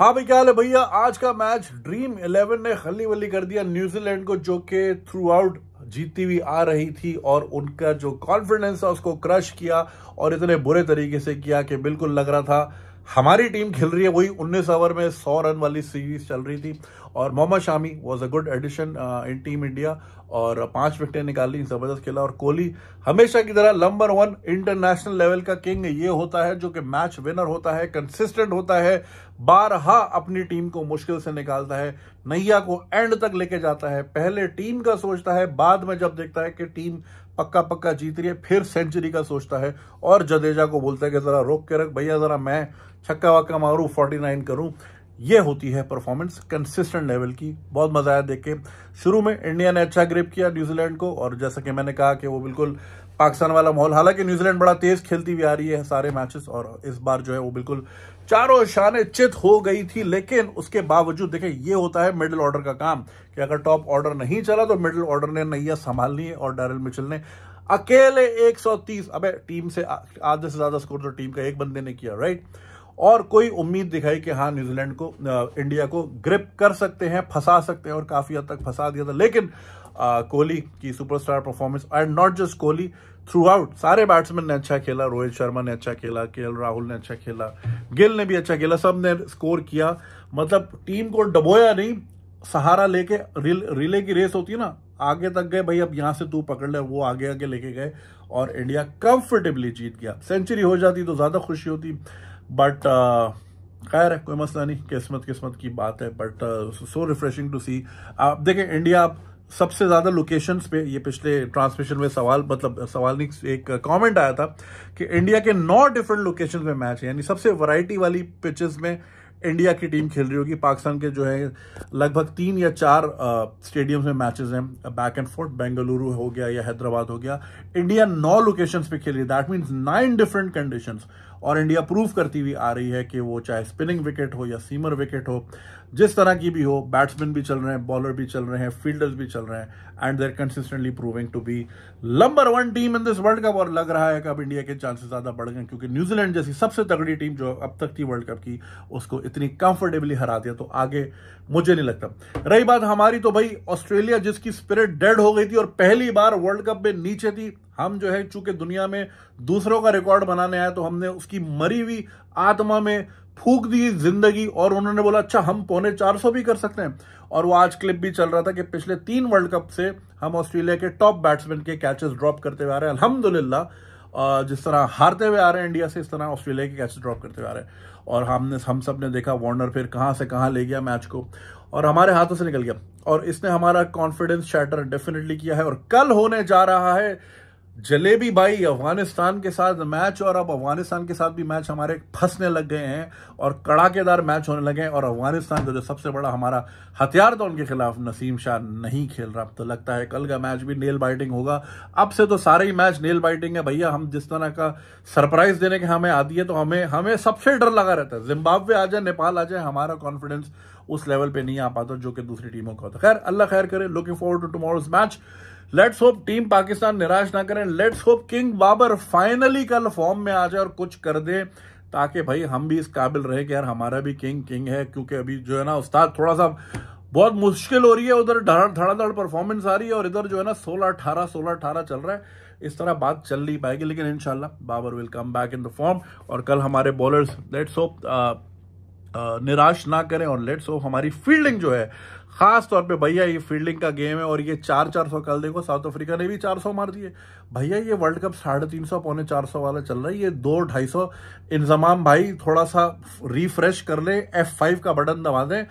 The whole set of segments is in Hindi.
हाँ भाई क्या हाल है भैया आज का मैच ड्रीम इलेवन ने खली वली कर दिया न्यूजीलैंड को जो कि थ्रू आउट जीती हुई आ रही थी और उनका जो कॉन्फिडेंस था उसको क्रश किया और इतने बुरे तरीके से किया कि बिल्कुल लग रहा था हमारी टीम खेल रही है वही 19 ओवर में 100 रन वाली सीरीज चल रही थी और Mohammed Shami was a good addition in team India और पांच विकटें निकाली जबरदस्त खेला और कोहली हमेशा की तरह नंबर वन इंटरनेशनल लेवल का किंग ये होता है जो कि मैच विनर होता है कंसिस्टेंट होता है बारहा अपनी टीम को मुश्किल से निकालता है नैया को एंड तक लेके जाता है पहले टीम का सोचता है बाद में जब देखता है कि टीम पक्का पक्का जीत रही है फिर सेंचुरी का सोचता है और जडेजा को बोलता है कि जरा रोक के रख भैया जरा मैं छक्का वक्का फोर्टी 49 करूं ये होती है परफॉर्मेंस कंसिस्टेंट लेवल की बहुत मज़ा आया देख के शुरू में इंडिया ने अच्छा ग्रिप किया न्यूजीलैंड को और जैसा कि मैंने कहा कि वो बिल्कुल पाकिस्तान वाला माहौल हालांकि न्यूजीलैंड बड़ा तेज़ खेलती भी आ रही है सारे मैचेस और इस बार जो है वो बिल्कुल चारों शान चित हो गई थी लेकिन उसके बावजूद देखें ये होता है मिडिल ऑर्डर का काम कि अगर टॉप ऑर्डर नहीं चला तो मिडिल ऑर्डर ने नैया संभालनी है और डैरल मिचल ने अकेले 130 अबे टीम से आधे से ज़्यादा स्कोर तो टीम का एक बंदे ने किया राइट और कोई उम्मीद दिखाई कि हाँ न्यूजीलैंड को इंडिया को ग्रिप कर सकते हैं फंसा सकते हैं और काफ़ी हद तक फंसा दिया था लेकिन कोहली की superstar performance and not just Kohli throughout सारे बैट्समैन ने अच्छा खेला रोहित शर्मा ने अच्छा खेला के राहुल ने अच्छा खेला गिल ने भी अच्छा खेला सब ने स्कोर किया मतलब टीम को डबोया नहीं सहारा लेके रिल, रिले की रेस होती है ना आगे तक गए भाई अब यहां से तू पकड़ ले वो आगे आगे लेके गए और इंडिया कंफर्टेबली जीत गया सेंचुरी हो जाती तो ज़्यादा खुशी होती बट uh, खैर है कोई मसला नहीं किस्मत किस्मत की बात है but so refreshing to see आप देखें इंडिया आप सबसे ज़्यादा लोकेशंस पे ये पिछले ट्रांसमिशन में सवाल मतलब सवाल नहीं एक कमेंट आया था कि इंडिया के नौ डिफरेंट लोकेशंस में मैच है यानी सबसे वैरायटी वाली पिचेस में इंडिया की टीम खेल रही होगी पाकिस्तान के जो है लगभग तीन या चार स्टेडियम में मैचेस हैं बैक एंड फोर्थ बेंगलुरु हो गया या हैदराबाद हो गया इंडिया नौ लोकेशन पे खेल रही है that means nine different condition और इंडिया प्रूव करती हुई आ रही है कि वो चाहे स्पिनिंग विकेट हो या सीमर विकेट हो जिस तरह की भी हो बैट्समैन भी चल रहे हैं बॉलर भी चल रहे हैं फील्डर्स भी चल रहे हैं and they're consistently proving to be number one team in this world cup और लग रहा है कि अब इंडिया के चांसेस ज़्यादा बढ़ गए क्योंकि न्यूजीलैंड जैसी सबसे तगड़ी टीम जो अब तक थी वर्ल्ड कप की उसको इतनी कंफर्टेबली हरा दिया तो आगे मुझे नहीं लगता रही बात हमारी तो भाई ऑस्ट्रेलिया जिसकी स्पिरिट डेड हो गई थी और पहली बार वर्ल्ड कप में नीचे थी हम जो है चूंकि दुनिया में दूसरों का रिकॉर्ड बनाने आए तो हमने उसकी मरी हुई आत्मा में फूक दी जिंदगी और उन्होंने बोला अच्छा हम पौने चार भी कर सकते हैं और वो आज क्लिप भी चल रहा था कि पिछले तीन वर्ल्ड कप से हम ऑस्ट्रेलिया के टॉप बैट्समैन के कैचेस ड्रॉप करते हुए आ रहे हैं अलहमदुल्ला जिस तरह हारते हुए आ रहे हैं इंडिया से इस तरह ऑस्ट्रेलिया के कैच ड्रॉप करते हुए आ रहे हैं और हमने हम सब ने देखा वार्नर फिर कहाँ से कहाँ ले गया मैच को और हमारे हाथों से निकल गया और इसने हमारा कॉन्फिडेंस शैटर डेफिनेटली किया है और कल होने जा रहा है जलेबी भाई अफगानिस्तान के साथ मैच और अब अफगानिस्तान के साथ भी मैच हमारे फंसने लग गए हैं और कड़ाकेदार मैच होने लगे हैं और अफगानिस्तान का जो सबसे बड़ा हमारा हथियार था उनके खिलाफ नसीम शाह नहीं खेल रहा तो लगता है कल का मैच भी नेल बाइटिंग होगा अब से तो सारे ही मैच नेल बाइटिंग है भैया हम जिस तरह का सरप्राइज देने के हमें आती है तो हमें हमें सबसे डर लगा रहता है जिम्बाब्वे आ जाए नेपाल आ जाए हमारा कॉन्फिडेंस उस लेवल पर नहीं आ पाता जो कि दूसरी टीमों का होता खैर अल्लाह खैर करे looking for to tomorrow's match let's hope team Pakistan निराश ना करें let's hope king Babar finally कल फॉर्म में आ जाए और कुछ कर दे ताकि भाई हम भी इस काबिल रहे कि यार हमारा भी किंग किंग है क्योंकि अभी जो है ना उस्ताद थोड़ा सा बहुत मुश्किल हो रही है उधर धड़ धड़ाधड़ परफॉर्मेंस आ रही है और इधर जो है ना सोलह अठारह सोलह अठारह चल रहा है इस तरह बात चल नहीं पाएगी लेकिन इनशाला Babar will come back in the form और कल हमारे बॉलर्स लेट्स होप निराश ना करें और लेट्स हमारी फील्डिंग जो है खास तौर पे भैया ये फील्डिंग का गेम है और ये चार चार सौ कल देखो साउथ अफ्रीका ने भी चार सौ मार दिए भैया ये वर्ल्ड कप साढ़े तीन सौ पौने चार सौ वाला चल रहा है ये दो ढाई सौ इंजमाम भाई थोड़ा सा रिफ्रेश कर ले एफ फाइव का बटन दबा दें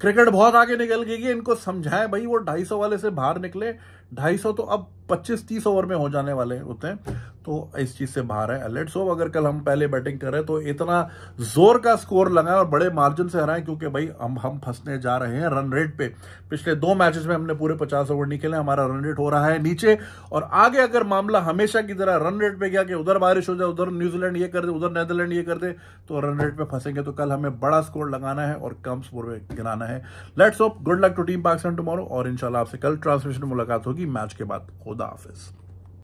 क्रिकेट बहुत आगे निकल गई है इनको समझाए भाई वो 250 वाले से बाहर निकले 250 तो अब 25-30 ओवर में हो जाने वाले होते हैं तो इस चीज़ से बाहर है लेट्स होप अगर कल हम पहले बैटिंग करें तो इतना जोर का स्कोर लगाएं और बड़े मार्जिन से हराएं क्योंकि भाई हम हम फंसने जा रहे हैं रन रेट पे पिछले दो मैचेस में हमने पूरे पचास ओवर निकले हमारा रन रेट हो रहा है नीचे और आगे अगर मामला हमेशा की तरह रन रेट पे गया कि उधर बारिश हो जाए उधर न्यूजीलैंड ये कर दे उधर नैदरलैंड ये कर दे तो रन रेट पे फंसेंगे तो कल हमें बड़ा स्कोर लगाना है और कम स्कोर में गिराना है है let's of good luck to team Pakistan tomorrow और इनशाला आपसे कल ट्रांसमिशन मुलाकात होगी मैच के बाद खुदा हाफिज़